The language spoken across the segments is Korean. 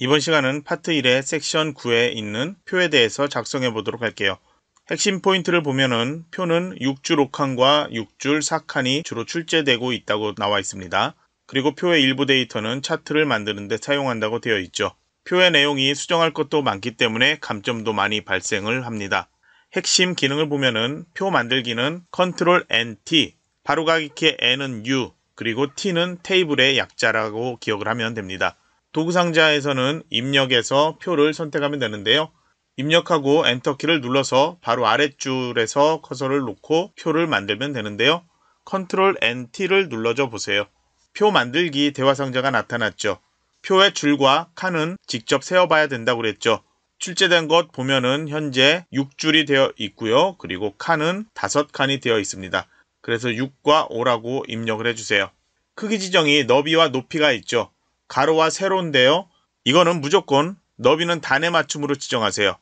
이번 시간은 파트 1의 섹션 9에 있는 표에 대해서 작성해 보도록 할게요. 핵심 포인트를 보면은 표는 6줄 5칸과 6줄 4칸이 주로 출제되고 있다고 나와 있습니다. 그리고 표의 일부 데이터는 차트를 만드는 데 사용한다고 되어 있죠. 표의 내용이 수정할 것도 많기 때문에 감점도 많이 발생을 합니다. 핵심 기능을 보면은 표 만들기는 Ctrl N T, 바로가기키 N은 U, 그리고 T는 테이블의 약자라고 기억을 하면 됩니다. 도구상자에서는 입력에서 표를 선택하면 되는데요. 입력하고 엔터키를 눌러서 바로 아랫줄에서 커서를 놓고 표를 만들면 되는데요. 컨트롤 NT를 눌러줘 보세요. 표 만들기 대화 상자가 나타났죠. 표의 줄과 칸은 직접 세어봐야 된다고 그랬죠. 출제된 것 보면은 현재 6줄이 되어 있고요. 그리고 칸은 5칸이 되어 있습니다. 그래서 6과 5라고 입력을 해주세요. 크기 지정이 너비와 높이가 있죠. 가로와 세로인데요. 이거는 무조건 너비는 단의 맞춤으로 지정하세요.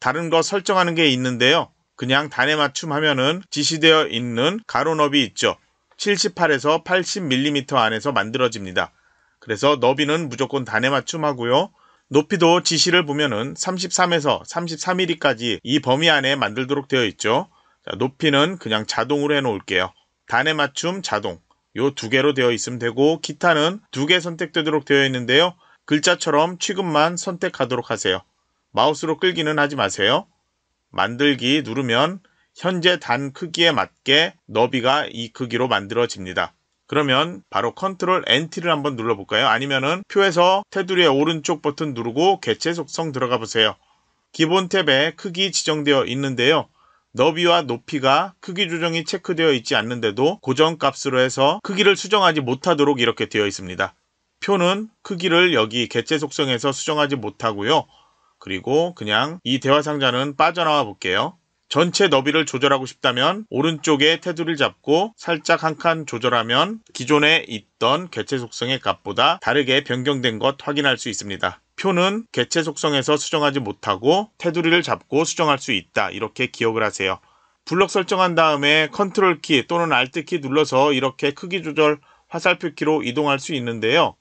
다른 거 설정하는 게 있는데요. 그냥 단의 맞춤 하면은 지시되어 있는 가로 너비 있죠. 78에서 80mm 안에서 만들어집니다. 그래서 너비는 무조건 단에 맞춤하고요. 높이도 지시를 보면은 33에서 33mm까지 이 범위 안에 만들도록 되어 있죠. 자, 높이는 그냥 자동으로 해놓을게요. 단에 맞춤 자동. 요두 개로 되어 있으면 되고 기타는 두 개 선택되도록 되어 있는데요. 글자처럼 취급만 선택하도록 하세요. 마우스로 끌기는 하지 마세요. 만들기 누르면 현재 단 크기에 맞게 너비가 이 크기로 만들어집니다. 그러면 바로 컨트롤 NT를 한번 눌러볼까요? 아니면은 표에서 테두리의 오른쪽 버튼 누르고 개체 속성 들어가 보세요. 기본 탭에 크기 지정되어 있는데요. 너비와 높이가 크기 조정이 체크되어 있지 않는데도 고정값으로 해서 크기를 수정하지 못하도록 이렇게 되어 있습니다. 표는 크기를 여기 개체 속성에서 수정하지 못하고요. 그리고 그냥 이 대화 상자는 빠져나와 볼게요. 전체 너비를 조절하고 싶다면 오른쪽에 테두리를 잡고 살짝 한 칸 조절하면 기존에 있던 개체 속성의 값보다 다르게 변경된 것 확인할 수 있습니다. 표는 개체 속성에서 수정하지 못하고 테두리를 잡고 수정할 수 있다. 이렇게 기억을 하세요. 블럭 설정한 다음에 컨트롤 키 또는 알트 키 눌러서 이렇게 크기 조절 화살표 키로 이동할 수 있는데요.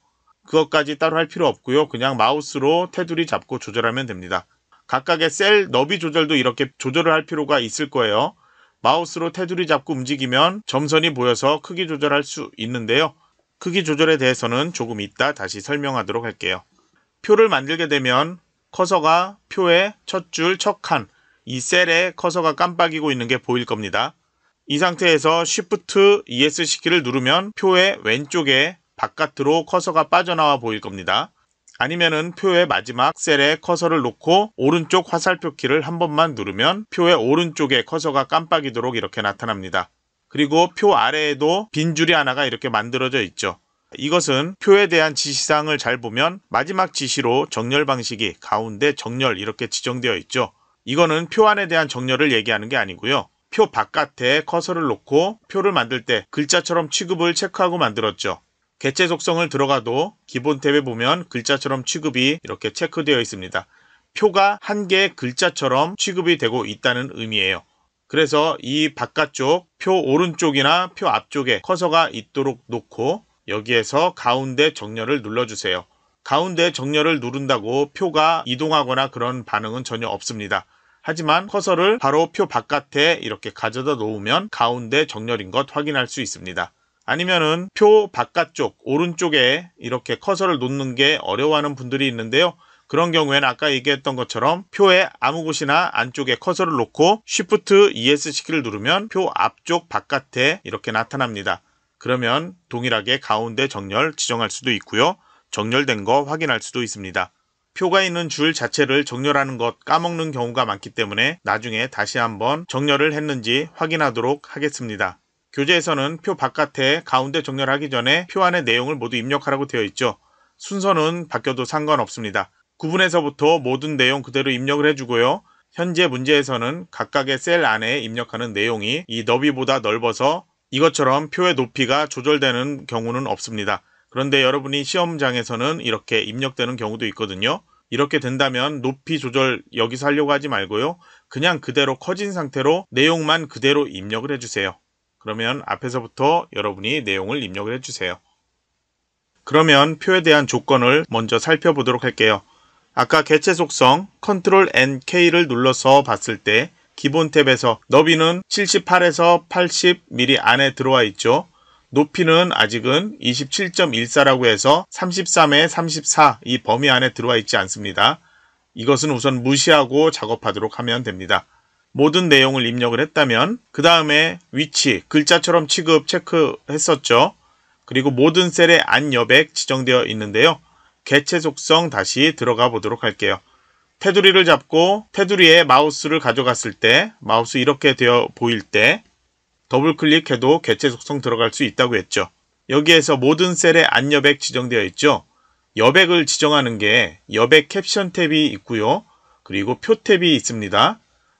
그것까지 따로 할 필요 없고요. 그냥 마우스로 테두리 잡고 조절하면 됩니다. 각각의 셀 너비 조절도 이렇게 조절을 할 필요가 있을 거예요. 마우스로 테두리 잡고 움직이면 점선이 보여서 크기 조절할 수 있는데요. 크기 조절에 대해서는 조금 이따 다시 설명하도록 할게요. 표를 만들게 되면 커서가 표의 첫 줄, 첫 칸, 이 셀에 커서가 깜빡이고 있는 게 보일 겁니다. 이 상태에서 Shift ESC키를 누르면 표의 왼쪽에 바깥으로 커서가 빠져나와 보일 겁니다. 아니면은 표의 마지막 셀에 커서를 놓고 오른쪽 화살표 키를 한 번만 누르면 표의 오른쪽에 커서가 깜빡이도록 이렇게 나타납니다. 그리고 표 아래에도 빈 줄이 하나가 이렇게 만들어져 있죠. 이것은 표에 대한 지시사항을 잘 보면 마지막 지시로 정렬 방식이 가운데 정렬 이렇게 지정되어 있죠. 이거는 표 안에 대한 정렬을 얘기하는 게 아니고요. 표 바깥에 커서를 놓고 표를 만들 때 글자처럼 취급을 체크하고 만들었죠. 개체 속성을 들어가도 기본 탭에 보면 글자처럼 취급이 이렇게 체크되어 있습니다. 표가 한 개의 글자처럼 취급이 되고 있다는 의미예요. 그래서 이 바깥쪽 표 오른쪽이나 표 앞쪽에 커서가 있도록 놓고 여기에서 가운데 정렬을 눌러주세요. 가운데 정렬을 누른다고 표가 이동하거나 그런 반응은 전혀 없습니다. 하지만 커서를 바로 표 바깥에 이렇게 가져다 놓으면 가운데 정렬인 것 확인할 수 있습니다. 아니면은 표 바깥쪽 오른쪽에 이렇게 커서를 놓는 게 어려워하는 분들이 있는데요. 그런 경우에는 아까 얘기했던 것처럼 표의 아무 곳이나 안쪽에 커서를 놓고 Shift ESC키를 누르면 표 앞쪽 바깥에 이렇게 나타납니다. 그러면 동일하게 가운데 정렬 지정할 수도 있고요. 정렬된 거 확인할 수도 있습니다. 표가 있는 줄 자체를 정렬하는 것 까먹는 경우가 많기 때문에 나중에 다시 한번 정렬을 했는지 확인하도록 하겠습니다. 교재에서는 표 바깥에 가운데 정렬하기 전에 표 안의 내용을 모두 입력하라고 되어 있죠. 순서는 바뀌어도 상관없습니다. 구분에서부터 모든 내용 그대로 입력을 해주고요. 현재 문제에서는 각각의 셀 안에 입력하는 내용이 이 너비보다 넓어서 이것처럼 표의 높이가 조절되는 경우는 없습니다. 그런데 여러분이 시험장에서는 이렇게 입력되는 경우도 있거든요. 이렇게 된다면 높이 조절 여기서 하려고 하지 말고요. 그냥 그대로 커진 상태로 내용만 그대로 입력을 해주세요. 그러면 앞에서부터 여러분이 내용을 입력을 해주세요. 그러면 표에 대한 조건을 먼저 살펴보도록 할게요. 아까 개체 속성 Ctrl N K를 눌러서 봤을 때 기본 탭에서 너비는 78에서 80mm 안에 들어와 있죠. 높이는 아직은 27.14라고 해서 33에 34 이 범위 안에 들어와 있지 않습니다. 이것은 우선 무시하고 작업하도록 하면 됩니다. 모든 내용을 입력을 했다면 그 다음에 위치, 글자처럼 취급 체크했었죠. 그리고 모든 셀의 안 여백 지정되어 있는데요. 개체 속성 다시 들어가 보도록 할게요. 테두리를 잡고 테두리에 마우스를 가져갔을 때 마우스 이렇게 되어 보일 때 더블 클릭해도 개체 속성 들어갈 수 있다고 했죠. 여기에서 모든 셀에 안여백 지정되어 있죠. 여백을 지정하는 게 여백 캡션 탭이 있고요. 그리고 표 탭이 있습니다.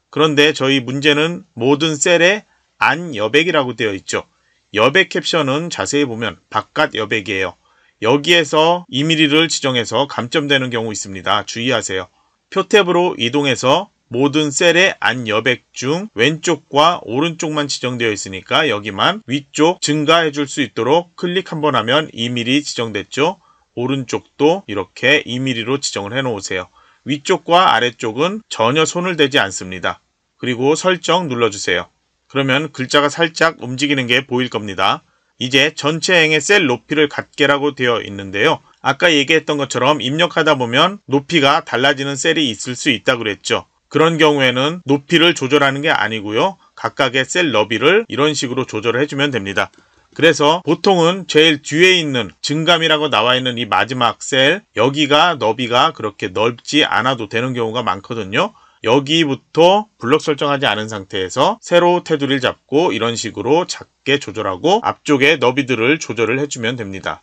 그런데 저희 문제는 모든 셀에 안여백이라고 되어 있죠. 여백 캡션은 자세히 보면 바깥 여백이에요. 여기에서 2mm를 지정해서 감점되는 경우 있습니다. 주의하세요. 표탭으로 이동해서 모든 셀의 안 여백 중 왼쪽과 오른쪽만 지정되어 있으니까 여기만 위쪽 증가해 줄 수 있도록 클릭 한번 하면 2mm 지정됐죠. 오른쪽도 이렇게 2mm로 지정을 해 놓으세요. 위쪽과 아래쪽은 전혀 손을 대지 않습니다. 그리고 설정 눌러주세요. 그러면 글자가 살짝 움직이는 게 보일 겁니다. 이제 전체 행의 셀 높이를 갖게라고 되어 있는데요. 아까 얘기했던 것처럼 입력하다 보면 높이가 달라지는 셀이 있을 수 있다고 그랬죠. 그런 경우에는 높이를 조절하는 게 아니고요. 각각의 셀 너비를 이런 식으로 조절을 해주면 됩니다. 그래서 보통은 제일 뒤에 있는 증감이라고 나와 있는 이 마지막 셀 여기가 너비가 그렇게 넓지 않아도 되는 경우가 많거든요. 여기부터 블록 설정하지 않은 상태에서 새로 테두리를 잡고 이런 식으로 작게 조절하고 앞쪽에 너비들을 조절을 해주면 됩니다.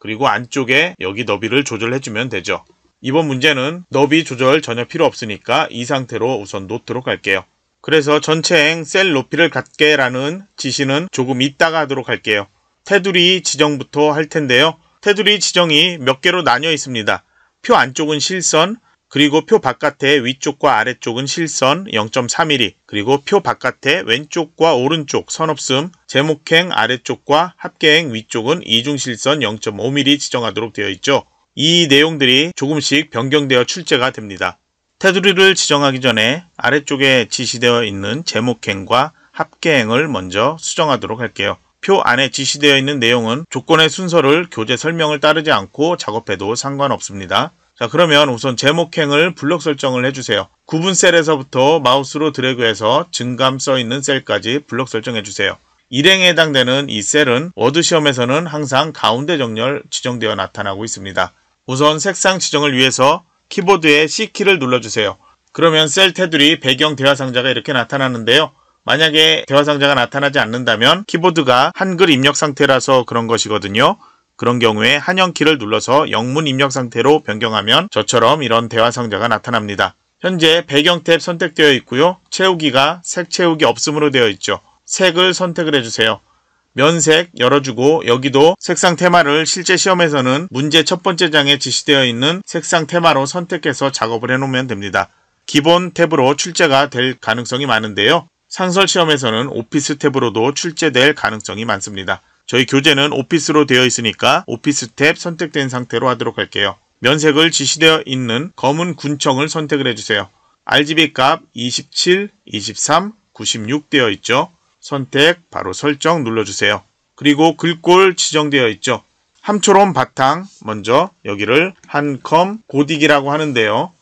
그리고 안쪽에 여기 너비를 조절해주면 되죠. 이번 문제는 너비 조절 전혀 필요 없으니까 이 상태로 우선 놓도록 할게요. 그래서 전체행 셀 높이를 갖게 라는 지시는 조금 이따가 하도록 할게요. 테두리 지정부터 할 텐데요. 테두리 지정이 몇 개로 나뉘어 있습니다. 표 안쪽은 실선, 그리고 표바깥에 위쪽과 아래쪽은 실선 0.3mm, 그리고 표바깥에 왼쪽과 오른쪽 선없음 제목행 아래쪽과 합계행 위쪽은 이중실선 0.5mm 지정하도록 되어 있죠. 이 내용들이 조금씩 변경되어 출제가 됩니다. 테두리를 지정하기 전에 아래쪽에 지시되어 있는 제목행과 합계행을 먼저 수정하도록 할게요. 표 안에 지시되어 있는 내용은 조건의 순서를 교재 설명을 따르지 않고 작업해도 상관없습니다. 자 그러면 우선 제목행을 블록 설정을 해주세요. 구분 셀에서부터 마우스로 드래그해서 증감 써있는 셀까지 블록 설정해주세요. 일행에 해당되는 이 셀은 워드 시험에서는 항상 가운데 정렬 지정되어 나타나고 있습니다. 우선 색상 지정을 위해서 키보드의 C키를 눌러주세요. 그러면 셀 테두리 배경 대화 상자가 이렇게 나타나는데요. 만약에 대화 상자가 나타나지 않는다면 키보드가 한글 입력 상태라서 그런 것이거든요. 그런 경우에 한영키를 눌러서 영문 입력 상태로 변경하면 저처럼 이런 대화 상자가 나타납니다. 현재 배경 탭 선택되어 있고요. 채우기가 색 채우기 없음으로 되어 있죠. 색을 선택을 해주세요. 면색 열어주고 여기도 색상 테마를 실제 시험에서는 문제 첫 번째 장에 지시되어 있는 색상 테마로 선택해서 작업을 해놓으면 됩니다. 기본 탭으로 출제가 될 가능성이 많은데요. 상설 시험에서는 오피스 탭으로도 출제될 가능성이 많습니다. 저희 교재는 오피스로 되어 있으니까 오피스 탭 선택된 상태로 하도록 할게요. 면색을 지시되어 있는 검은 군청을 선택을 해주세요. RGB 값 27, 23, 96 되어 있죠. 선택, 바로 설정 눌러주세요. 그리고 글꼴 지정되어 있죠. 함초롬 바탕, 먼저 여기를 한컴 고딕이라고 하는데요.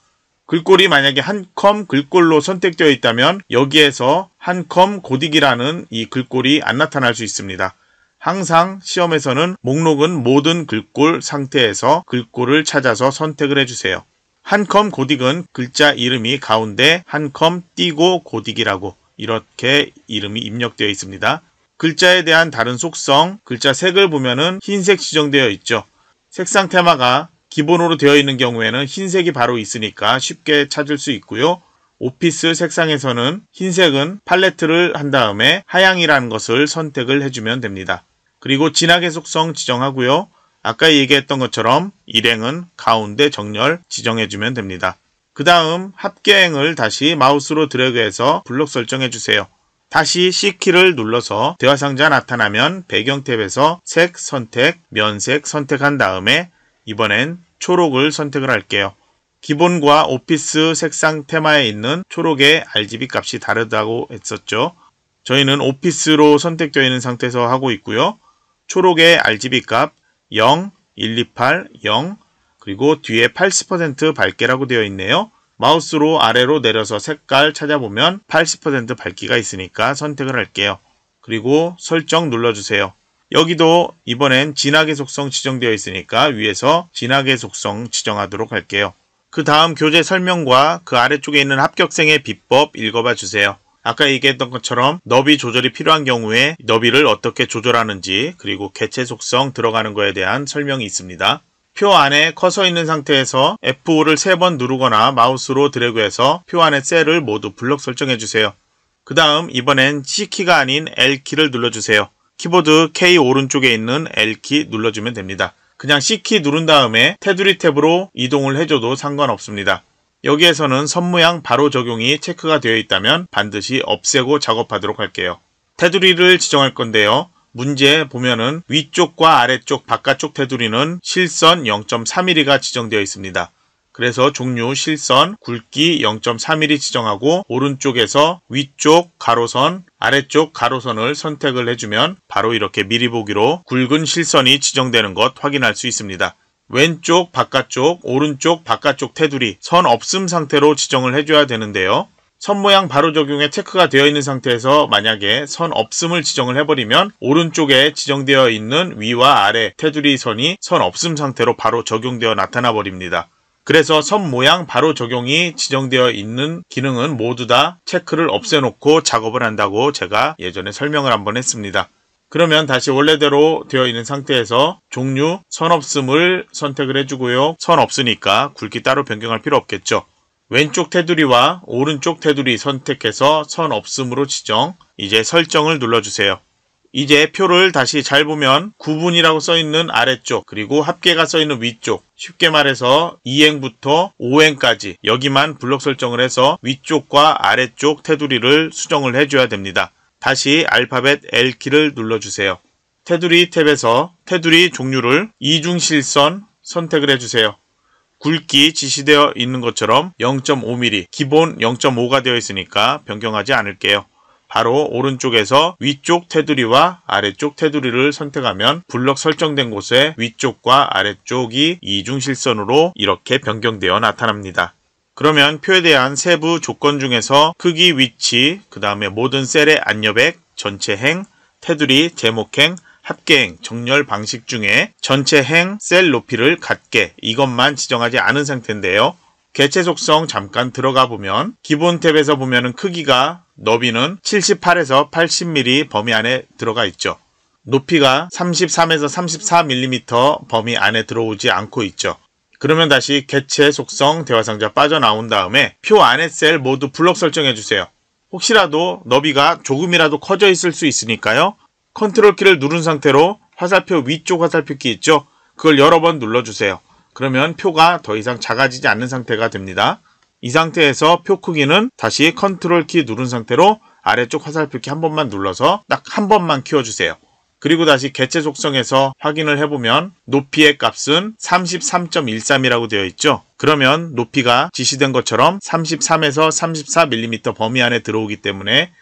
글꼴이 만약에 한컴 글꼴로 선택되어 있다면 여기에서 한컴 고딕이라는 이 글꼴이 안 나타날 수 있습니다. 항상 시험에서는 목록은 모든 글꼴 상태에서 글꼴을 찾아서 선택을 해주세요. 한컴 고딕은 글자 이름이 가운데 한컴 띄고 고딕이라고 이렇게 이름이 입력되어 있습니다. 글자에 대한 다른 속성, 글자 색을 보면은 흰색 지정되어 있죠. 색상 테마가 기본으로 되어 있는 경우에는 흰색이 바로 있으니까 쉽게 찾을 수 있고요. 오피스 색상에서는 흰색은 팔레트를 한 다음에 하향이라는 것을 선택을 해주면 됩니다. 그리고 진하게 속성 지정하고요. 아까 얘기했던 것처럼 일행은 가운데 정렬 지정해주면 됩니다. 그 다음 합계행을 다시 마우스로 드래그해서 블록 설정해주세요. 다시 C키를 눌러서 대화상자 나타나면 배경 탭에서 색 선택, 면색 선택한 다음에 이번엔 초록을 선택을 할게요. 기본과 오피스 색상 테마에 있는 초록의 RGB 값이 다르다고 했었죠. 저희는 오피스로 선택되어 있는 상태에서 하고 있고요. 초록의 RGB 값 0, 128, 0 그리고 뒤에 80% 밝게라고 되어 있네요. 마우스로 아래로 내려서 색깔 찾아보면 80% 밝기가 있으니까 선택을 할게요. 그리고 설정 눌러주세요. 여기도 이번엔 진하게 속성 지정되어 있으니까 위에서 진하게 속성 지정하도록 할게요. 그 다음 교재 설명과 그 아래쪽에 있는 합격생의 비법 읽어봐 주세요. 아까 얘기했던 것처럼 너비 조절이 필요한 경우에 너비를 어떻게 조절하는지 그리고 개체 속성 들어가는 것에 대한 설명이 있습니다. 표 안에 커서 있는 상태에서 F5를 3번 누르거나 마우스로 드래그해서 표안에 셀을 모두 블록 설정해 주세요. 그 다음 이번엔 C키가 아닌 L키를 눌러주세요. 키보드 K 오른쪽에 있는 L키 눌러주면 됩니다. 그냥 C키 누른 다음에 테두리 탭으로 이동을 해줘도 상관없습니다. 여기에서는 선무양 바로 적용이 체크가 되어 있다면 반드시 없애고 작업하도록 할게요. 테두리를 지정할 건데요. 문제 보면은 위쪽과 아래쪽 바깥쪽 테두리는 실선 0.3mm가 지정되어 있습니다. 그래서 종류 실선 굵기 0.3mm 지정하고 오른쪽에서 위쪽 가로선 아래쪽 가로선을 선택을 해주면 바로 이렇게 미리 보기로 굵은 실선이 지정되는 것 확인할 수 있습니다. 왼쪽 바깥쪽 오른쪽 바깥쪽 테두리 선 없음 상태로 지정을 해줘야 되는데요. 선 모양 바로 적용에 체크가 되어 있는 상태에서 만약에 선 없음을 지정을 해버리면 오른쪽에 지정되어 있는 위와 아래 테두리 선이 선 없음 상태로 바로 적용되어 나타나 버립니다. 그래서 선 모양 바로 적용이 지정되어 있는 기능은 모두 다 체크를 없애놓고 작업을 한다고 제가 예전에 설명을 한번 했습니다. 그러면 다시 원래대로 되어 있는 상태에서 종류, 선 없음을 선택을 해주고요. 선 없으니까 굵기 따로 변경할 필요 없겠죠. 왼쪽 테두리와 오른쪽 테두리 선택해서 선 없음으로 지정, 이제 설정을 눌러주세요. 이제 표를 다시 잘 보면 구분이라고 써있는 아래쪽 그리고 합계가 써있는 위쪽 쉽게 말해서 2행부터 5행까지 여기만 블록 설정을 해서 위쪽과 아래쪽 테두리를 수정을 해줘야 됩니다. 다시 알파벳 L키를 눌러주세요. 테두리 탭에서 테두리 종류를 이중실선 선택을 해주세요. 굵기 지시되어 있는 것처럼 0.5mm, 기본 0.5가 되어 있으니까 변경하지 않을게요. 바로 오른쪽에서 위쪽 테두리와 아래쪽 테두리를 선택하면 블럭 설정된 곳의 위쪽과 아래쪽이 이중실선으로 이렇게 변경되어 나타납니다. 그러면 표에 대한 세부 조건 중에서 크기, 위치, 그 다음에 모든 셀의 안여백, 전체 행, 테두리, 제목행, 합계행, 정렬 방식 중에 전체 행, 셀 높이를 같게 이것만 지정하지 않은 상태인데요. 개체 속성 잠깐 들어가 보면 기본 탭에서 보면 크기가 너비는 78에서 80mm 범위 안에 들어가 있죠. 높이가 33에서 34mm 범위 안에 들어오지 않고 있죠. 그러면 다시 개체 속성 대화상자 빠져나온 다음에 표 안에 셀 모두 블록 설정해 주세요. 혹시라도 너비가 조금이라도 커져 있을 수 있으니까요. 컨트롤 키를 누른 상태로 화살표 위쪽 화살표 키 있죠? 그걸 여러 번 눌러주세요. 그러면 표가 더 이상 작아지지 않는 상태가 됩니다. 이 상태에서 표 크기는 다시 컨트롤 키 누른 상태로 아래쪽 화살표키 한 번만 눌러서 딱 한 번만 키워주세요. 그리고 다시 개체 속성에서 확인을 해보면 높이의 값은 33.13이라고 되어 있죠. 그러면 높이가 지시된 것처럼 33에서 34mm 범위 안에 들어오기 때문에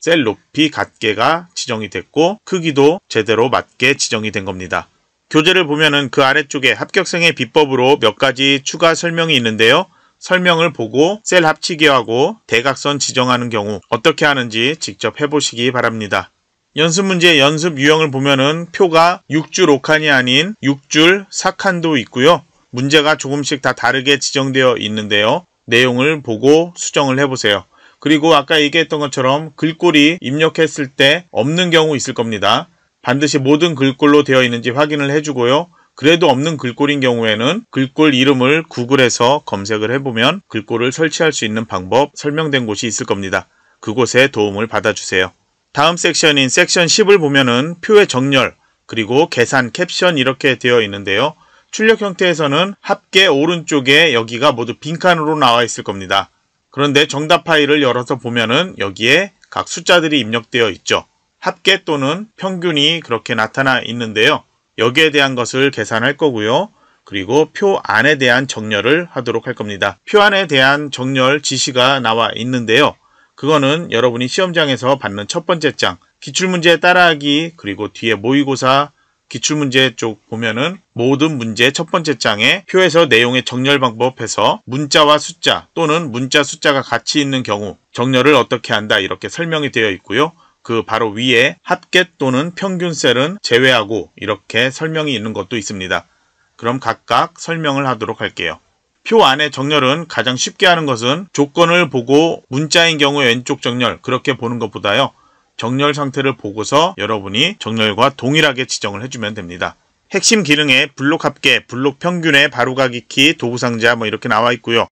셀 높이 같계가 지정이 됐고 크기도 제대로 맞게 지정이 된 겁니다. 교재를 보면그 아래쪽에 합격생의 비법으로 몇 가지 추가 설명이 있는데요. 설명을 보고 셀 합치기하고 대각선 지정하는 경우 어떻게 하는지 직접 해보시기 바랍니다. 연습 문제 연습 유형을 보면은 표가 6줄 5칸이 아닌 6줄 4칸도 있고요. 문제가 조금씩 다 다르게 지정되어 있는데요. 내용을 보고 수정을 해보세요. 그리고 아까 얘기했던 것처럼 글꼴이 입력했을 때 없는 경우 있을 겁니다. 반드시 모든 글꼴로 되어 있는지 확인을 해주고요. 그래도 없는 글꼴인 경우에는 글꼴 이름을 구글에서 검색을 해보면 글꼴을 설치할 수 있는 방법 설명된 곳이 있을 겁니다. 그곳에 도움을 받아주세요. 다음 섹션인 섹션 10을 보면은 표의 정렬, 그리고 계산, 캡션 이렇게 되어 있는데요. 출력 형태에서는 합계 오른쪽에 여기가 모두 빈칸으로 나와 있을 겁니다. 그런데 정답 파일을 열어서 보면은 여기에 각 숫자들이 입력되어 있죠. 합계 또는 평균이 그렇게 나타나 있는데요. 여기에 대한 것을 계산할 거고요. 그리고 표 안에 대한 정렬을 하도록 할 겁니다. 표 안에 대한 정렬 지시가 나와 있는데요. 그거는 여러분이 시험장에서 받는 첫 번째 장, 기출문제 따라하기, 그리고 뒤에 모의고사, 기출문제 쪽 보면은 모든 문제 첫 번째 장에 표에서 내용의 정렬 방법해서 문자와 숫자 또는 문자 숫자가 같이 있는 경우 정렬을 어떻게 한다 이렇게 설명이 되어 있고요. 그 바로 위에 합계 또는 평균셀은 제외하고 이렇게 설명이 있는 것도 있습니다. 그럼 각각 설명을 하도록 할게요. 표 안에 정렬은 가장 쉽게 하는 것은 조건을 보고 문자인 경우 왼쪽 정렬 그렇게 보는 것보다요. 정렬 상태를 보고서 여러분이 정렬과 동일하게 지정을 해주면 됩니다. 핵심 기능에 블록 합계, 블록 평균에 바로가기 키, 도구상자 뭐 이렇게 나와 있고요.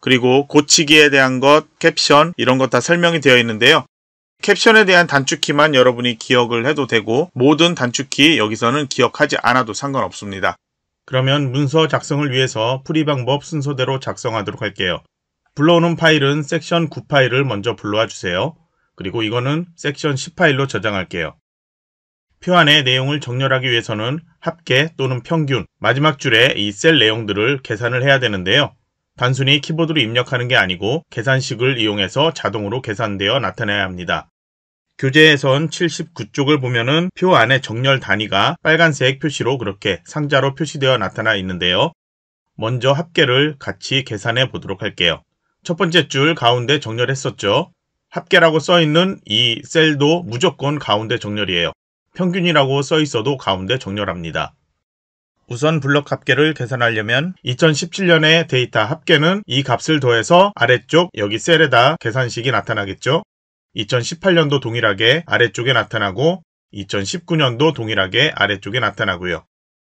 그리고 고치기에 대한 것, 캡션 이런 것 다 설명이 되어 있는데요. 캡션에 대한 단축키만 여러분이 기억을 해도 되고 모든 단축키 여기서는 기억하지 않아도 상관없습니다. 그러면 문서 작성을 위해서 풀이 방법 순서대로 작성하도록 할게요. 불러오는 파일은 섹션 9 파일을 먼저 불러와 주세요. 그리고 이거는 섹션 10 파일로 저장할게요. 표 안의 내용을 정렬하기 위해서는 합계 또는 평균, 마지막 줄에 이 셀 내용들을 계산을 해야 되는데요. 단순히 키보드로 입력하는 게 아니고 계산식을 이용해서 자동으로 계산되어 나타내야 합니다. 교재에선 79쪽을 보면은 표 안에 정렬 단위가 빨간색 표시로 그렇게 상자로 표시되어 나타나 있는데요. 먼저 합계를 같이 계산해 보도록 할게요. 첫 번째 줄 가운데 정렬했었죠. 합계라고 써 있는 이 셀도 무조건 가운데 정렬이에요. 평균이라고 써 있어도 가운데 정렬합니다. 우선 블럭 합계를 계산하려면 2017년의 데이터 합계는 이 값을 더해서 아래쪽 여기 셀에다 계산식이 나타나겠죠. 2018년도 동일하게 아래쪽에 나타나고 2019년도 동일하게 아래쪽에 나타나고요.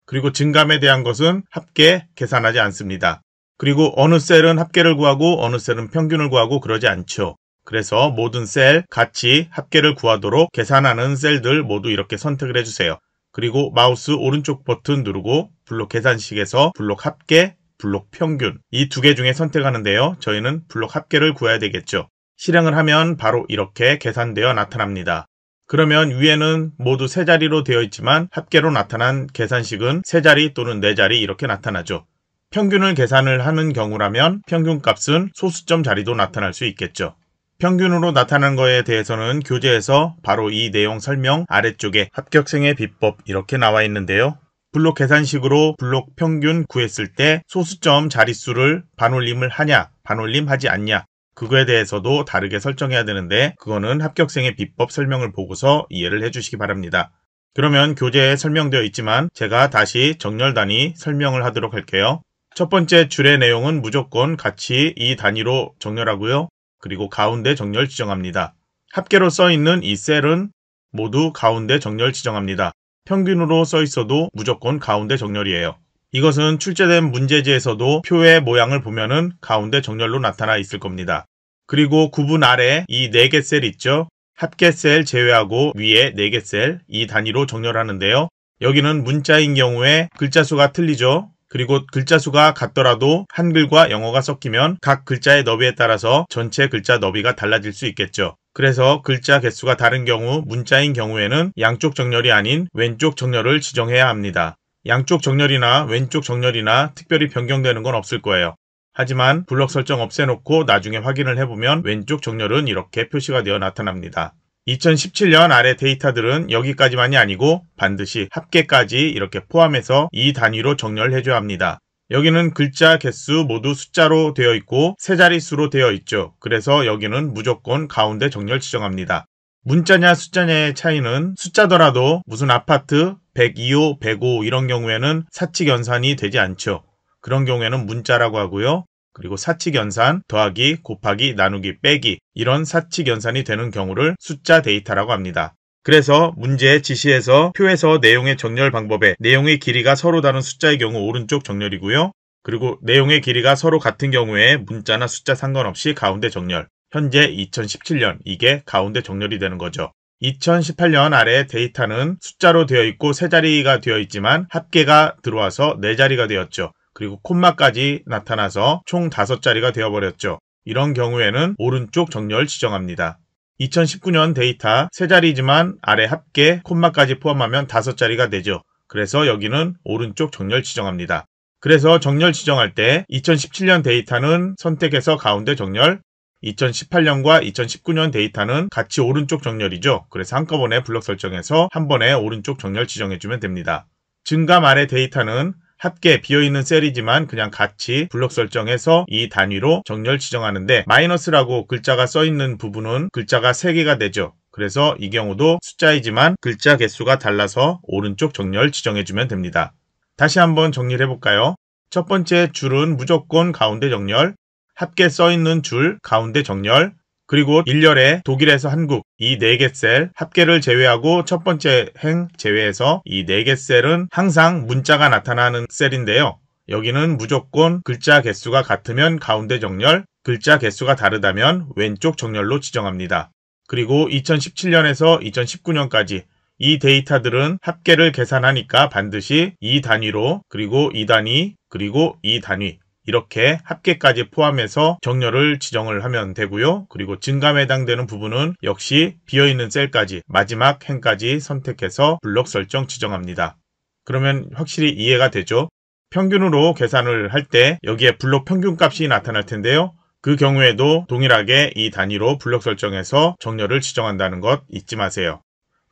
그리고 증감에 대한 것은 합계 계산하지 않습니다. 그리고 어느 셀은 합계를 구하고 어느 셀은 평균을 구하고 그러지 않죠. 그래서 모든 셀 같이 합계를 구하도록 계산하는 셀들 모두 이렇게 선택을 해주세요. 그리고 마우스 오른쪽 버튼 누르고 블록 계산식에서 블록 합계, 블록 평균 이 두 개 중에 선택하는데요. 저희는 블록 합계를 구해야 되겠죠. 실행을 하면 바로 이렇게 계산되어 나타납니다. 그러면 위에는 모두 세 자리로 되어 있지만 합계로 나타난 계산식은 세 자리 또는 네 자리 이렇게 나타나죠. 평균을 계산을 하는 경우라면 평균값은 소수점 자리도 나타날 수 있겠죠. 평균으로 나타난 거에 대해서는 교재에서 바로 이 내용 설명 아래쪽에 합격생의 비법 이렇게 나와 있는데요. 블록 계산식으로 블록 평균 구했을 때 소수점 자릿수를 반올림을 하냐 반올림 하지 않냐 그거에 대해서도 다르게 설정해야 되는데 그거는 합격생의 비법 설명을 보고서 이해를 해주시기 바랍니다. 그러면 교재에 설명되어 있지만 제가 다시 정렬 단위 설명을 하도록 할게요. 첫 번째 줄의 내용은 무조건 같이 이 단위로 정렬하고요. 그리고 가운데 정렬 지정합니다. 합계로 써있는 이 셀은 모두 가운데 정렬 지정합니다. 평균으로 써있어도 무조건 가운데 정렬이에요. 이것은 출제된 문제지에서도 표의 모양을 보면은 가운데 정렬로 나타나 있을 겁니다. 그리고 구분 아래 이 4개 셀 있죠? 합계 셀 제외하고 위에 4개 셀 이 단위로 정렬하는데요. 여기는 문자인 경우에 글자 수가 틀리죠? 그리고 글자 수가 같더라도 한글과 영어가 섞이면 각 글자의 너비에 따라서 전체 글자 너비가 달라질 수 있겠죠. 그래서 글자 개수가 다른 경우 문자인 경우에는 양쪽 정렬이 아닌 왼쪽 정렬을 지정해야 합니다. 양쪽 정렬이나 왼쪽 정렬이나 특별히 변경되는 건 없을 거예요. 하지만 블럭 설정 없애놓고 나중에 확인을 해보면 왼쪽 정렬은 이렇게 표시가 되어 나타납니다. 2017년 아래 데이터들은 여기까지만이 아니고 반드시 합계까지 이렇게 포함해서 이 단위로 정렬해줘야 합니다. 여기는 글자 개수 모두 숫자로 되어 있고 세 자릿수로 되어 있죠. 그래서 여기는 무조건 가운데 정렬 지정합니다. 문자냐 숫자냐의 차이는 숫자더라도 무슨 아파트 102호, 105호 이런 경우에는 사칙 연산이 되지 않죠. 그런 경우에는 문자라고 하고요. 그리고 사칙연산 더하기 곱하기 나누기 빼기 이런 사칙연산이 되는 경우를 숫자 데이터라고 합니다. 그래서 문제 의 지시에서 표에서 내용의 정렬 방법에 내용의 길이가 서로 다른 숫자의 경우 오른쪽 정렬이고요. 그리고 내용의 길이가 서로 같은 경우에 문자나 숫자 상관없이 가운데 정렬. 현재 2017년 이게 가운데 정렬이 되는 거죠. 2018년 아래 데이터는 숫자로 되어 있고 세 자리가 되어 있지만 합계가 들어와서 네 자리가 되었죠. 그리고 콤마까지 나타나서 총 5자리가 되어버렸죠. 이런 경우에는 오른쪽 정렬 지정합니다. 2019년 데이터 3자리지만 아래 합계 콤마까지 포함하면 5자리가 되죠. 그래서 여기는 오른쪽 정렬 지정합니다. 그래서 정렬 지정할 때 2017년 데이터는 선택해서 가운데 정렬, 2018년과 2019년 데이터는 같이 오른쪽 정렬이죠. 그래서 한꺼번에 블록 설정해서 한 번에 오른쪽 정렬 지정해주면 됩니다. 증감 아래 데이터는 합계 비어있는 셀이지만 그냥 같이 블록 설정해서 이 단위로 정렬 지정하는데 마이너스라고 글자가 써있는 부분은 글자가 3개가 되죠. 그래서 이 경우도 숫자이지만 글자 개수가 달라서 오른쪽 정렬 지정해주면 됩니다. 다시 한번 정리를 해볼까요? 첫 번째 줄은 무조건 가운데 정렬, 합계 써있는 줄 가운데 정렬, 그리고 1열에 독일에서 한국 이 4개 셀 합계를 제외하고 첫 번째 행 제외해서 이 4개 셀은 항상 문자가 나타나는 셀인데요. 여기는 무조건 글자 개수가 같으면 가운데 정렬, 글자 개수가 다르다면 왼쪽 정렬로 지정합니다. 그리고 2017년에서 2019년까지 이 데이터들은 합계를 계산하니까 반드시 이 단위로 그리고 이 단위 그리고 이 단위 이렇게 합계까지 포함해서 정렬을 지정을 하면 되고요. 그리고 증감에 해당되는 부분은 역시 비어있는 셀까지 마지막 행까지 선택해서 블록 설정 지정합니다. 그러면 확실히 이해가 되죠? 평균으로 계산을 할 때 여기에 블록 평균값이 나타날 텐데요. 그 경우에도 동일하게 이 단위로 블록 설정해서 정렬을 지정한다는 것 잊지 마세요.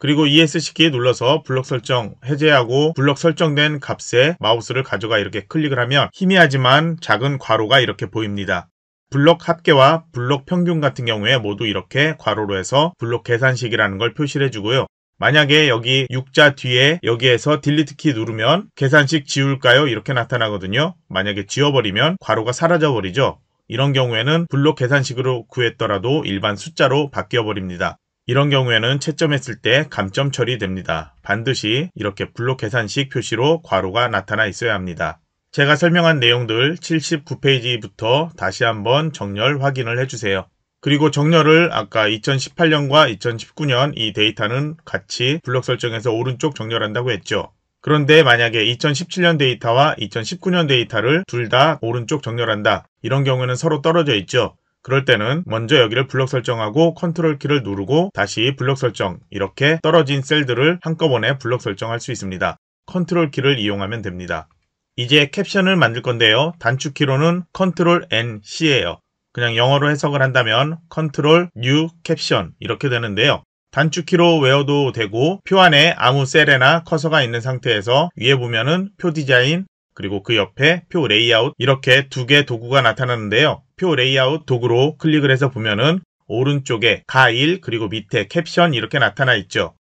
그리고 e s c 키 눌러서 블록 설정 해제하고 블록 설정된 값에 마우스를 가져가 이렇게 클릭을 하면 희미하지만 작은 괄호가 이렇게 보입니다. 블록 합계와 블록 평균 같은 경우에 모두 이렇게 괄호로 해서 블록 계산식이라는 걸 표시를 해주고요. 만약에 여기 6자 뒤에 여기에서 딜리트 키 누르면 계산식 지울까요? 이렇게 나타나거든요. 만약에 지워버리면 괄호가 사라져버리죠. 이런 경우에는 블록 계산식으로 구했더라도 일반 숫자로 바뀌어버립니다. 이런 경우에는 채점했을 때 감점 처리됩니다. 반드시 이렇게 블록 계산식 표시로 괄호가 나타나 있어야 합니다. 제가 설명한 내용들 79페이지부터 다시 한번 정렬 확인을 해주세요. 그리고 정렬을 아까 2018년과 2019년 이 데이터는 같이 블록 설정에서 오른쪽 정렬한다고 했죠. 그런데 만약에 2017년 데이터와 2019년 데이터를 둘 다 오른쪽 정렬한다. 이런 경우에는 서로 떨어져 있죠. 그럴 때는 먼저 여기를 블록 설정하고 컨트롤 키를 누르고 다시 블록 설정 이렇게 떨어진 셀들을 한꺼번에 블록 설정할 수 있습니다. 컨트롤 키를 이용하면 됩니다. 이제 캡션을 만들 건데요. 단축키로는 컨트롤 N C예요. 그냥 영어로 해석을 한다면 컨트롤 New Caption 이렇게 되는데요. 단축키로 외워도 되고 표 안에 아무 셀에나 커서가 있는 상태에서 위에 보면은 표 디자인, 그리고 그 옆에 표 레이아웃 이렇게 두 개 도구가 나타나는데요. 표 레이아웃 도구로 클릭을 해서 보면은 오른쪽에 가일 그리고 밑에 캡션 이렇게 나타나 있죠.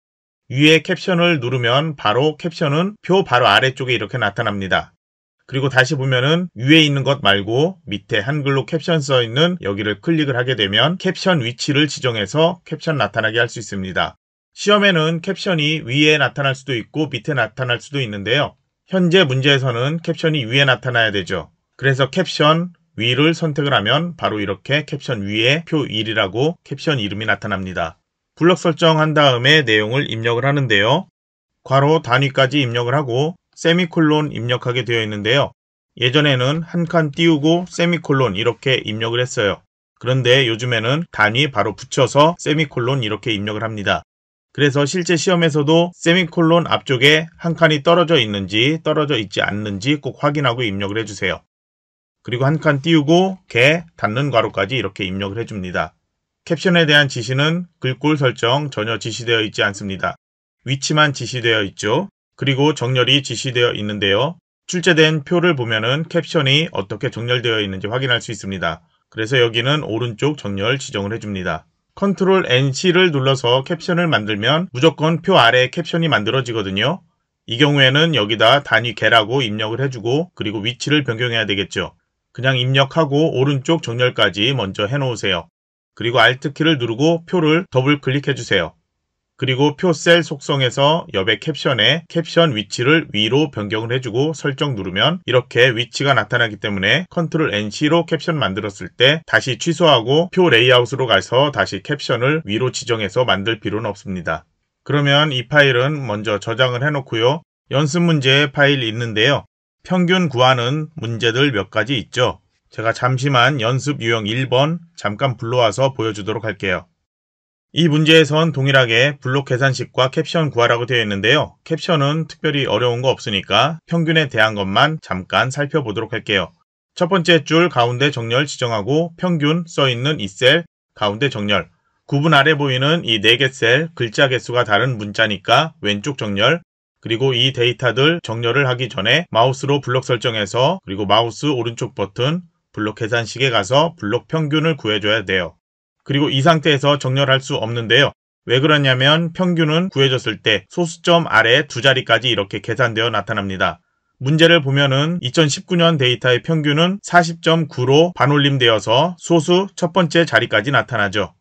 위에 캡션을 누르면 바로 캡션은 표 바로 아래쪽에 이렇게 나타납니다. 그리고 다시 보면은 위에 있는 것 말고 밑에 한글로 캡션 써 있는 여기를 클릭을 하게 되면 캡션 위치를 지정해서 캡션 나타나게 할 수 있습니다. 시험에는 캡션이 위에 나타날 수도 있고 밑에 나타날 수도 있는데요. 현재 문제에서는 캡션이 위에 나타나야 되죠. 그래서 캡션 위를 선택을 하면 바로 이렇게 캡션 위에 표 1이라고 캡션 이름이 나타납니다. 블럭 설정한 다음에 내용을 입력을 하는데요. 괄호 단위까지 입력을 하고 세미콜론 입력하게 되어 있는데요. 예전에는 한 칸 띄우고 세미콜론 이렇게 입력을 했어요. 그런데 요즘에는 단위 바로 붙여서 세미콜론 이렇게 입력을 합니다. 그래서 실제 시험에서도 세미콜론 앞쪽에 한 칸이 떨어져 있는지 떨어져 있지 않는지 꼭 확인하고 입력을 해주세요. 그리고 한 칸 띄우고 개 닫는 괄호까지 이렇게 입력을 해줍니다. 캡션에 대한 지시는 글꼴 설정 전혀 지시되어 있지 않습니다. 위치만 지시되어 있죠. 그리고 정렬이 지시되어 있는데요. 출제된 표를 보면은 캡션이 어떻게 정렬되어 있는지 확인할 수 있습니다. 그래서 여기는 오른쪽 정렬 지정을 해줍니다. 컨트롤 n c 를 눌러서 캡션을 만들면 무조건 표 아래에 캡션이 만들어지거든요. 이 경우에는 여기다 단위 개라고 입력을 해주고 그리고 위치를 변경해야 되겠죠. 그냥 입력하고 오른쪽 정렬까지 먼저 해놓으세요. 그리고 Alt키를 누르고 표를 더블 클릭해주세요. 그리고 표 셀 속성에서 여백 캡션에 캡션 위치를 위로 변경을 해주고 설정 누르면 이렇게 위치가 나타나기 때문에 컨트롤 NC로 캡션 만들었을 때 다시 취소하고 표 레이아웃으로 가서 다시 캡션을 위로 지정해서 만들 필요는 없습니다. 그러면 이 파일은 먼저 저장을 해놓고요. 연습 문제 파일 있는데요. 평균 구하는 문제들 몇 가지 있죠. 제가 잠시만 연습 유형 1번 잠깐 불러와서 보여주도록 할게요. 이 문제에선 동일하게 블록 계산식과 캡션 구하라고 되어 있는데요. 캡션은 특별히 어려운 거 없으니까 평균에 대한 것만 잠깐 살펴보도록 할게요. 첫 번째 줄 가운데 정렬 지정하고 평균 써있는 이 셀 가운데 정렬 구분 아래 보이는 이 4개 셀 글자 개수가 다른 문자니까 왼쪽 정렬 그리고 이 데이터들 정렬을 하기 전에 마우스로 블록 설정해서 그리고 마우스 오른쪽 버튼 블록 계산식에 가서 블록 평균을 구해줘야 돼요. 그리고 이 상태에서 정렬할 수 없는데요. 왜 그러냐면 평균은 구해졌을 때 소수점 아래 두 자리까지 이렇게 계산되어 나타납니다. 문제를 보면은 2019년 데이터의 평균은 40.9로 반올림되어서 소수 첫 번째 자리까지 나타나죠.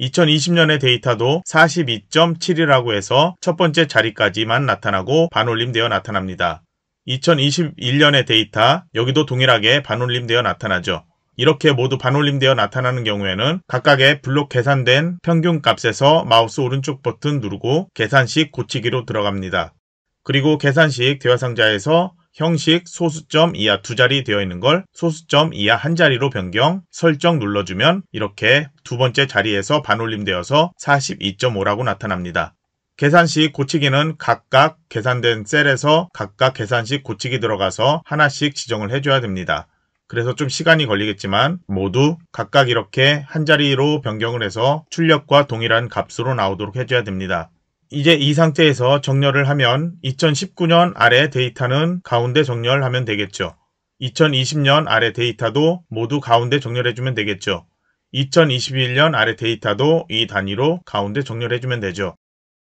2020년의 데이터도 42.7이라고 해서 첫 번째 자리까지만 나타나고 반올림되어 나타납니다. 2021년의 데이터 여기도 동일하게 반올림되어 나타나죠. 이렇게 모두 반올림되어 나타나는 경우에는 각각의 블록 계산된 평균값에서 마우스 오른쪽 버튼 누르고 계산식 고치기로 들어갑니다. 그리고 계산식 대화상자에서 형식 소수점 이하 두 자리 되어 있는 걸 소수점 이하 한 자리로 변경, 설정 눌러주면 이렇게 두 번째 자리에서 반올림되어서 42.5라고 나타납니다. 계산식 고치기는 각각 계산된 셀에서 각각 계산식 고치기 들어가서 하나씩 지정을 해줘야 됩니다. 그래서 좀 시간이 걸리겠지만 모두 각각 이렇게 한 자리로 변경을 해서 출력과 동일한 값으로 나오도록 해줘야 됩니다. 이제 이 상태에서 정렬을 하면 2019년 아래 데이터는 가운데 정렬하면 되겠죠. 2020년 아래 데이터도 모두 가운데 정렬해주면 되겠죠. 2021년 아래 데이터도 이 단위로 가운데 정렬해주면 되죠.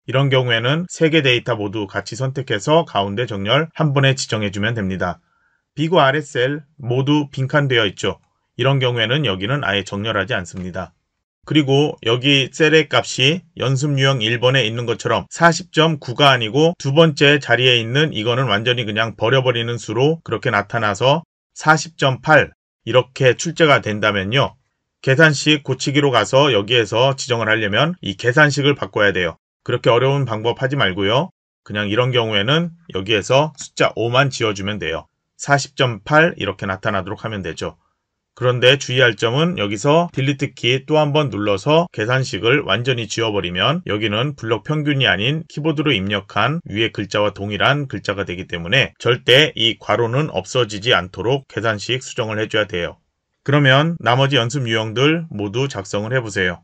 이런 경우에는 3개 데이터 모두 같이 선택해서 가운데 정렬 한 번에 지정해주면 됩니다. 비과 RSL 모두 빈칸되어 있죠. 이런 경우에는 여기는 아예 정렬하지 않습니다. 그리고 여기 셀의 값이 연습 유형 1번에 있는 것처럼 40.9가 아니고 두 번째 자리에 있는 이거는 완전히 그냥 버려버리는 수로 그렇게 나타나서 40.8 이렇게 출제가 된다면요. 계산식 고치기로 가서 여기에서 지정을 하려면 이 계산식을 바꿔야 돼요. 그렇게 어려운 방법 하지 말고요. 그냥 이런 경우에는 여기에서 숫자 5만 지어주면 돼요. 40.8 이렇게 나타나도록 하면 되죠. 그런데 주의할 점은 여기서 딜리트 키 또 한 번 눌러서 계산식을 완전히 지워버리면 여기는 블록 평균이 아닌 키보드로 입력한 위의 글자와 동일한 글자가 되기 때문에 절대 이 괄호는 없어지지 않도록 계산식 수정을 해줘야 돼요. 그러면 나머지 연습 유형들 모두 작성을 해보세요.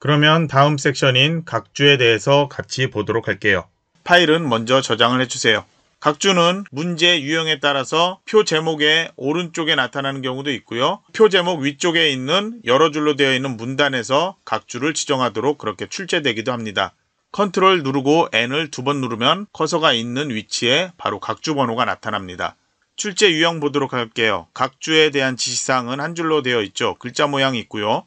그러면 다음 섹션인 각주에 대해서 같이 보도록 할게요. 파일은 먼저 저장을 해주세요. 각주는 문제 유형에 따라서 표 제목의 오른쪽에 나타나는 경우도 있고요. 표 제목 위쪽에 있는 여러 줄로 되어 있는 문단에서 각주를 지정하도록 그렇게 출제되기도 합니다. 컨트롤 누르고 N을 두 번 누르면 커서가 있는 위치에 바로 각주 번호가 나타납니다. 출제 유형 보도록 할게요. 각주에 대한 지시사항은 한 줄로 되어 있죠. 글자 모양이 있고요.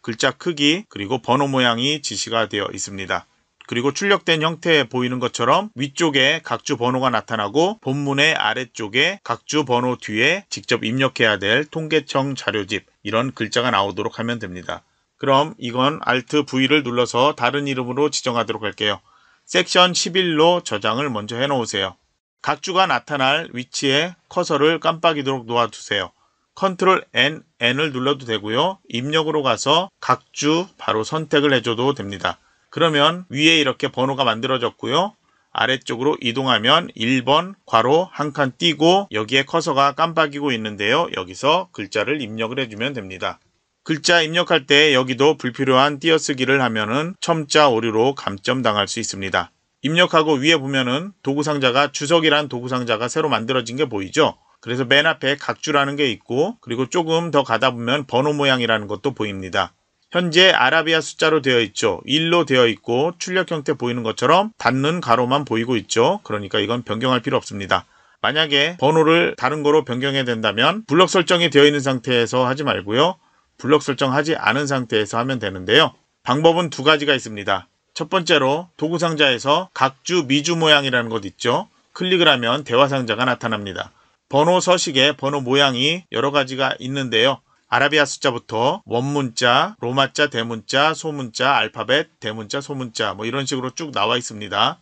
글자 크기 그리고 번호 모양이 지시가 되어 있습니다. 그리고 출력된 형태에 보이는 것처럼 위쪽에 각주 번호가 나타나고 본문의 아래쪽에 각주 번호 뒤에 직접 입력해야 될 통계청 자료집 이런 글자가 나오도록 하면 됩니다. 그럼 이건 Alt V를 눌러서 다른 이름으로 지정하도록 할게요. 섹션 11로 저장을 먼저 해놓으세요. 각주가 나타날 위치에 커서를 깜빡이도록 놓아두세요. Ctrl N, N을 눌러도 되고요. 입력으로 가서 각주 바로 선택을 해줘도 됩니다. 그러면 위에 이렇게 번호가 만들어졌고요. 아래쪽으로 이동하면 1번 괄호 한 칸 띄고 여기에 커서가 깜빡이고 있는데요. 여기서 글자를 입력을 해주면 됩니다. 글자 입력할 때 여기도 불필요한 띄어쓰기를 하면은 첨자 오류로 감점당할 수 있습니다. 입력하고 위에 보면은 도구 상자가 주석이란 도구 상자가 새로 만들어진 게 보이죠? 그래서 맨 앞에 각주라는 게 있고 그리고 조금 더 가다 보면 번호 모양이라는 것도 보입니다. 현재 아라비아 숫자로 되어 있죠. 1로 되어 있고 출력 형태 보이는 것처럼 닫는 가로만 보이고 있죠. 그러니까 이건 변경할 필요 없습니다. 만약에 번호를 다른 거로 변경해야 된다면 블럭 설정이 되어 있는 상태에서 하지 말고요. 블럭 설정하지 않은 상태에서 하면 되는데요. 방법은 두 가지가 있습니다. 첫 번째로 도구 상자에서 각주 미주 모양이라는 것 있죠. 클릭을 하면 대화 상자가 나타납니다. 번호 서식에 번호 모양이 여러 가지가 있는데요. 아라비아 숫자부터 원문자, 로마자, 대문자, 소문자, 알파벳, 대문자, 소문자 뭐 이런 식으로 쭉 나와 있습니다.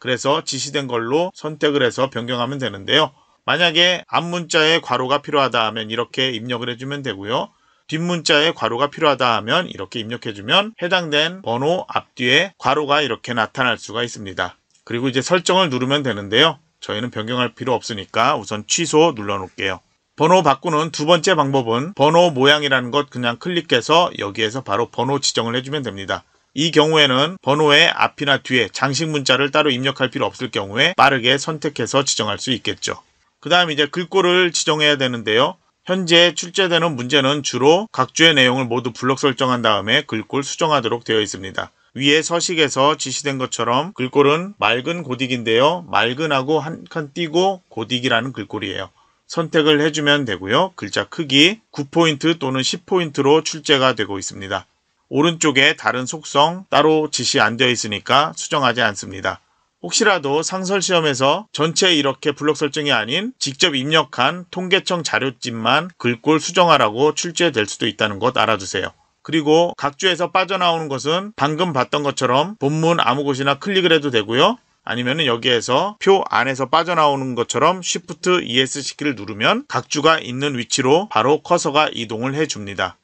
그래서 지시된 걸로 선택을 해서 변경하면 되는데요. 만약에 앞문자에 괄호가 필요하다 하면 이렇게 입력을 해주면 되고요. 뒷문자에 괄호가 필요하다 하면 이렇게 입력해주면 해당된 번호 앞뒤에 괄호가 이렇게 나타날 수가 있습니다. 그리고 이제 설정을 누르면 되는데요. 저희는 변경할 필요 없으니까 우선 취소 눌러놓을게요. 번호 바꾸는 두 번째 방법은 번호 모양이라는 것 그냥 클릭해서 여기에서 바로 번호 지정을 해주면 됩니다. 이 경우에는 번호의 앞이나 뒤에 장식 문자를 따로 입력할 필요 없을 경우에 빠르게 선택해서 지정할 수 있겠죠. 그 다음 이제 글꼴을 지정해야 되는데요. 현재 출제되는 문제는 주로 각주의 내용을 모두 블록 설정한 다음에 글꼴 수정하도록 되어 있습니다. 위에 서식에서 지시된 것처럼 글꼴은 맑은 고딕인데요. 맑은하고 한칸 띄고 고딕이라는 글꼴이에요. 선택을 해주면 되고요. 글자 크기 9포인트 또는 10포인트로 출제가 되고 있습니다. 오른쪽에 다른 속성 따로 지시 안 되어 있으니까 수정하지 않습니다. 혹시라도 상설시험에서 전체 이렇게 블록 설정이 아닌 직접 입력한 통계청 자료집만 글꼴 수정하라고 출제될 수도 있다는 것 알아두세요. 그리고 각주에서 빠져나오는 것은 방금 봤던 것처럼 본문 아무 곳이나 클릭을 해도 되고요. 아니면 여기에서 표 안에서 빠져나오는 것처럼 Shift ESC키를 누르면 각주가 있는 위치로 바로 커서가 이동을 해줍니다.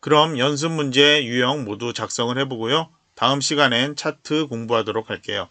그럼 연습 문제 유형 모두 작성을 해보고요. 다음 시간엔 차트 공부하도록 할게요.